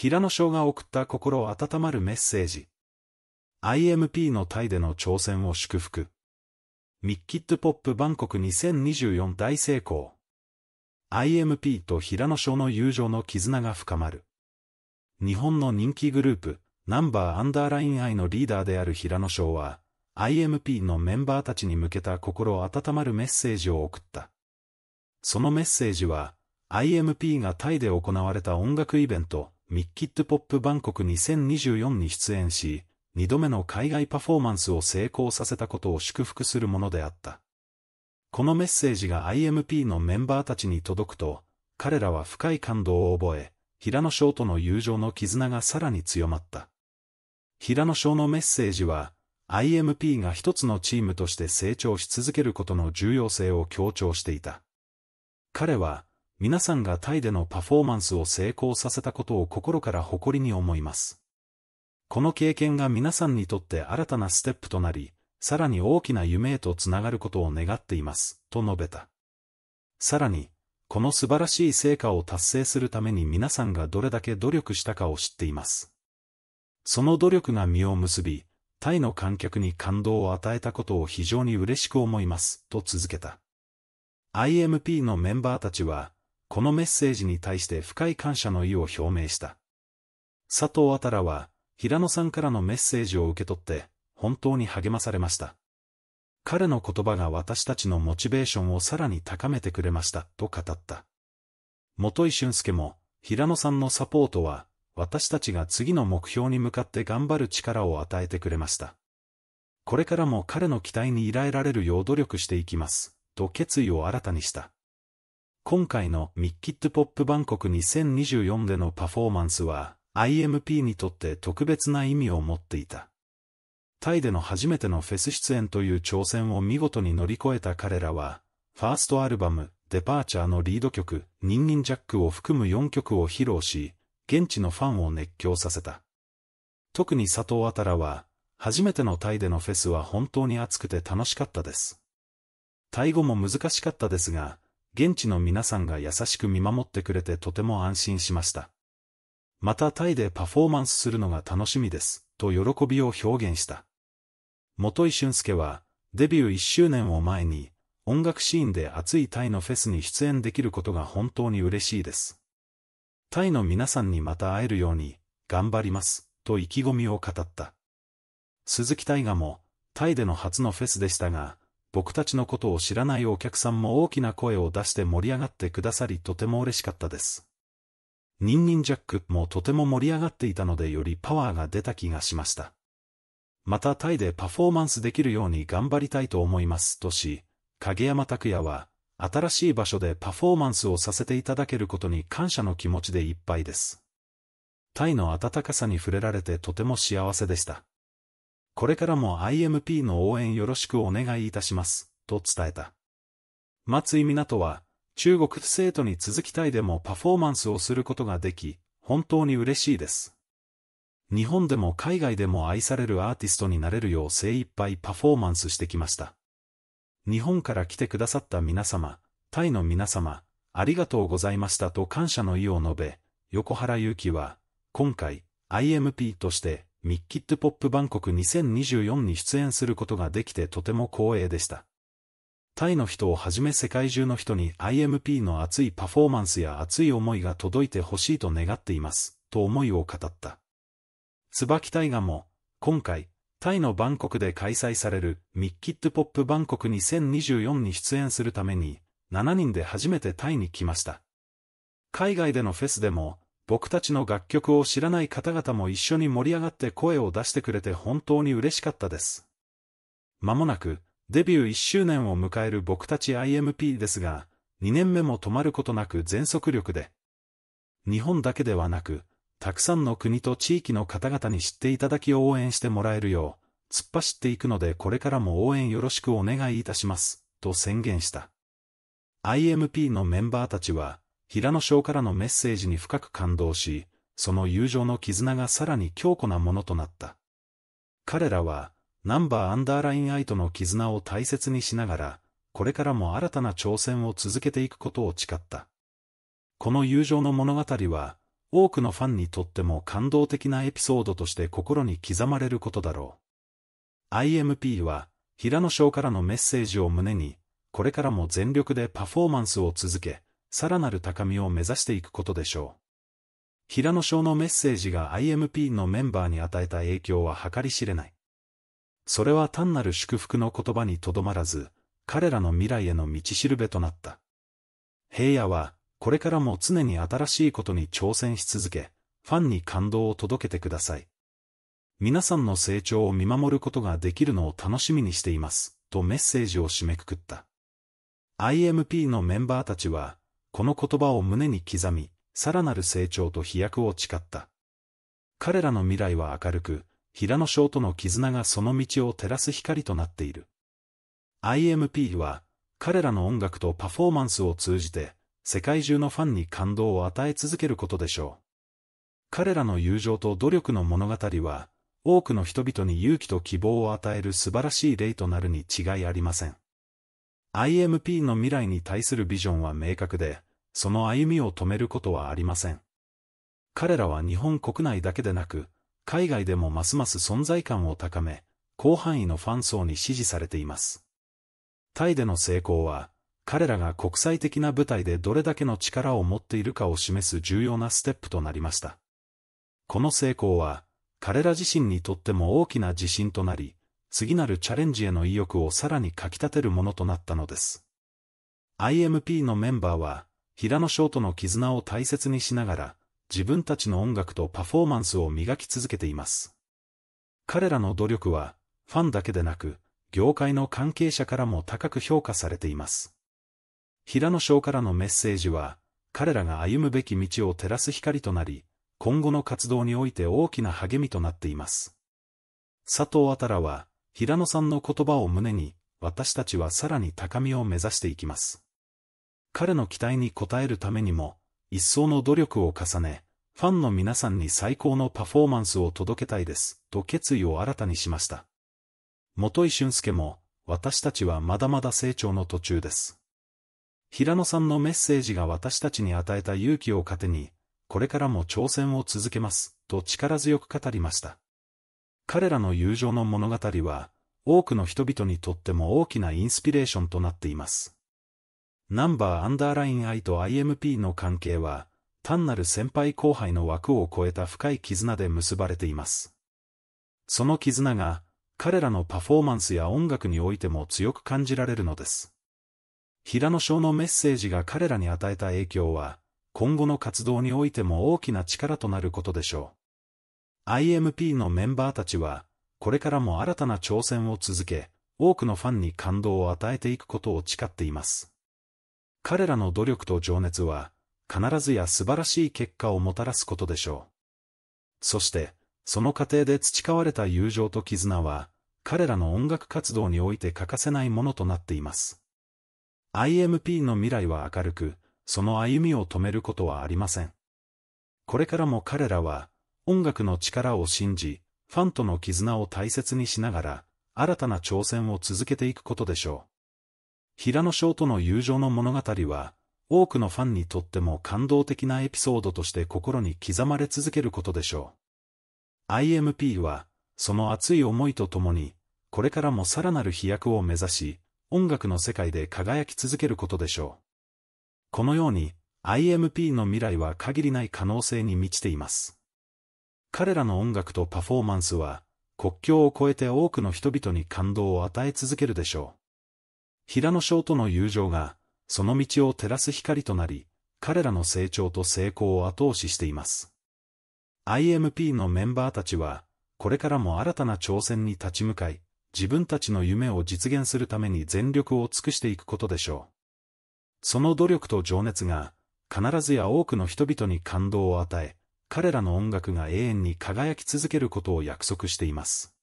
平野翔が送った心温まるメッセージ。IMP のタイでの挑戦を祝福。ミッキッドポップバンコク2024大成功。IMP と平野翔の友情の絆が深まる。日本の人気グループ、ナンバーアンダーライン愛のリーダーである平野翔は、IMP のメンバーたちに向けた心温まるメッセージを送った。そのメッセージは、IMP がタイで行われた音楽イベント、ミッキッドポップバンコク2024に出演し、2度目の海外パフォーマンスを成功させたことを祝福するものであった。このメッセージが IMP のメンバーたちに届くと、彼らは深い感動を覚え、平野翔との友情の絆がさらに強まった。平野翔のメッセージは、IMP が一つのチームとして成長し続けることの重要性を強調していた。彼は、皆さんがタイでのパフォーマンスを成功させたことを心から誇りに思います。この経験が皆さんにとって新たなステップとなり、さらに大きな夢へとつながることを願っています、と述べた。さらに、この素晴らしい成果を達成するために皆さんがどれだけ努力したかを知っています。その努力が実を結び、タイの観客に感動を与えたことを非常に嬉しく思います、と続けた。IMP のメンバーたちは、このメッセージに対して深い感謝の意を表明した。佐藤あたらは、平野さんからのメッセージを受け取って、本当に励まされました。彼の言葉が私たちのモチベーションをさらに高めてくれました、と語った。元井俊介も、平野さんのサポートは、私たちが次の目標に向かって頑張る力を与えてくれました。これからも彼の期待に依頼られるよう努力していきます、と決意を新たにした。今回のミッキッドポップバンコク2024でのパフォーマンスは IMP にとって特別な意味を持っていた。タイでの初めてのフェス出演という挑戦を見事に乗り越えた彼らは、ファーストアルバム、デパーチャーのリード曲、ニンニンジャックを含む4曲を披露し、現地のファンを熱狂させた。特に佐藤あたらは、初めてのタイでのフェスは本当に熱くて楽しかったです。タイ語も難しかったですが、現地の皆さんが優しく見守ってくれてとても安心しました。またタイでパフォーマンスするのが楽しみです、と喜びを表現した。元井俊介は、デビュー1周年を前に、音楽シーンで熱いタイのフェスに出演できることが本当に嬉しいです。タイの皆さんにまた会えるように、頑張ります、と意気込みを語った。鈴木大河も、タイでの初のフェスでしたが、僕たちのことを知らないお客さんも大きな声を出して盛り上がってくださりとても嬉しかったです。ニンニンジャックもとても盛り上がっていたのでよりパワーが出た気がしました。またタイでパフォーマンスできるように頑張りたいと思いますとし、影山拓也は、新しい場所でパフォーマンスをさせていただけることに感謝の気持ちでいっぱいです。タイの温かさに触れられてとても幸せでした。これからも IMP の応援よろしくお願いいたします、と伝えた。松井港は、中国生徒に続きたいでもパフォーマンスをすることができ、本当に嬉しいです。日本でも海外でも愛されるアーティストになれるよう精一杯パフォーマンスしてきました。日本から来てくださった皆様、タイの皆様、ありがとうございましたと感謝の意を述べ、横原祐希は、今回、IMP として、ミッキッドポップバンコク2024に出演することができてとても光栄でした。タイの人をはじめ世界中の人に IMP の熱いパフォーマンスや熱い思いが届いてほしいと願っています、と思いを語った。椿大河も、今回、タイのバンコクで開催されるミッキッドポップバンコク2024に出演するために、7人で初めてタイに来ました。海外でのフェスでも、僕たちの楽曲を知らない方々も一緒に盛り上がって声を出してくれて本当に嬉しかったです。まもなく、デビュー1周年を迎える僕たち IMP ですが、2年目も止まることなく全速力で、日本だけではなく、たくさんの国と地域の方々に知っていただき応援してもらえるよう、突っ走っていくのでこれからも応援よろしくお願いいたします、と宣言した。IMP のメンバーたちは、平野翔からのメッセージに深く感動し、その友情の絆がさらに強固なものとなった。彼らは、ナンバーアンダーライン愛との絆を大切にしながら、これからも新たな挑戦を続けていくことを誓った。この友情の物語は、多くのファンにとっても感動的なエピソードとして心に刻まれることだろう。IMP は、平野翔からのメッセージを胸に、これからも全力でパフォーマンスを続け、さらなる高みを目指していくことでしょう。平野翔のメッセージが IMP のメンバーに与えた影響は計り知れない。それは単なる祝福の言葉にとどまらず、彼らの未来への道しるべとなった。平野は、これからも常に新しいことに挑戦し続け、ファンに感動を届けてください。皆さんの成長を見守ることができるのを楽しみにしています、とメッセージを締めくくった。IMP のメンバーたちは、この言葉を胸に刻み、さらなる成長と飛躍を誓った。彼らの未来は明るく、平野翔との絆がその道を照らす光となっている。IMP は、彼らの音楽とパフォーマンスを通じて、世界中のファンに感動を与え続けることでしょう。彼らの友情と努力の物語は、多くの人々に勇気と希望を与える素晴らしい例となるに違いありません。IMP の未来に対するビジョンは明確で、その歩みを止めることはありません。彼らは日本国内だけでなく、海外でもますます存在感を高め、広範囲のファン層に支持されています。タイでの成功は、彼らが国際的な舞台でどれだけの力を持っているかを示す重要なステップとなりました。この成功は、彼ら自身にとっても大きな自信となり、次なるチャレンジへの意欲をさらにかき立てるものとなったのです。IMP のメンバーは、平野翔との絆を大切にしながら、自分たちの音楽とパフォーマンスを磨き続けています。彼らの努力は、ファンだけでなく、業界の関係者からも高く評価されています。平野翔からのメッセージは、彼らが歩むべき道を照らす光となり、今後の活動において大きな励みとなっています。佐藤あたらは、平野さんの言葉を胸に、私たちはさらに高みを目指していきます。彼の期待に応えるためにも、一層の努力を重ね、ファンの皆さんに最高のパフォーマンスを届けたいです、と決意を新たにしました。元井俊介も、私たちはまだまだ成長の途中です。平野さんのメッセージが私たちに与えた勇気を糧に、これからも挑戦を続けます、と力強く語りました。彼らの友情の物語は、多くの人々にとっても大きなインスピレーションとなっています。ナンバーアンダーライン I と IMP の関係は、単なる先輩後輩の枠を超えた深い絆で結ばれています。その絆が、彼らのパフォーマンスや音楽においても強く感じられるのです。平野翔のメッセージが彼らに与えた影響は、今後の活動においても大きな力となることでしょう。IMP のメンバーたちは、これからも新たな挑戦を続け、多くのファンに感動を与えていくことを誓っています。彼らの努力と情熱は、必ずや素晴らしい結果をもたらすことでしょう。そして、その過程で培われた友情と絆は、彼らの音楽活動において欠かせないものとなっています。IMP の未来は明るく、その歩みを止めることはありません。これからも彼らは、音楽の力を信じ、ファンとの絆を大切にしながら、新たな挑戦を続けていくことでしょう。平野翔との友情の物語は、多くのファンにとっても感動的なエピソードとして心に刻まれ続けることでしょう。IMP は、その熱い思いとともに、これからもさらなる飛躍を目指し、音楽の世界で輝き続けることでしょう。このように、IMP の未来は限りない可能性に満ちています。彼らの音楽とパフォーマンスは、国境を越えて多くの人々に感動を与え続けるでしょう。平野翔との友情が、その道を照らす光となり、彼らの成長と成功を後押ししています。IMP のメンバーたちは、これからも新たな挑戦に立ち向かい、自分たちの夢を実現するために全力を尽くしていくことでしょう。その努力と情熱が、必ずや多くの人々に感動を与え、彼らの音楽が永遠に輝き続けることを約束しています。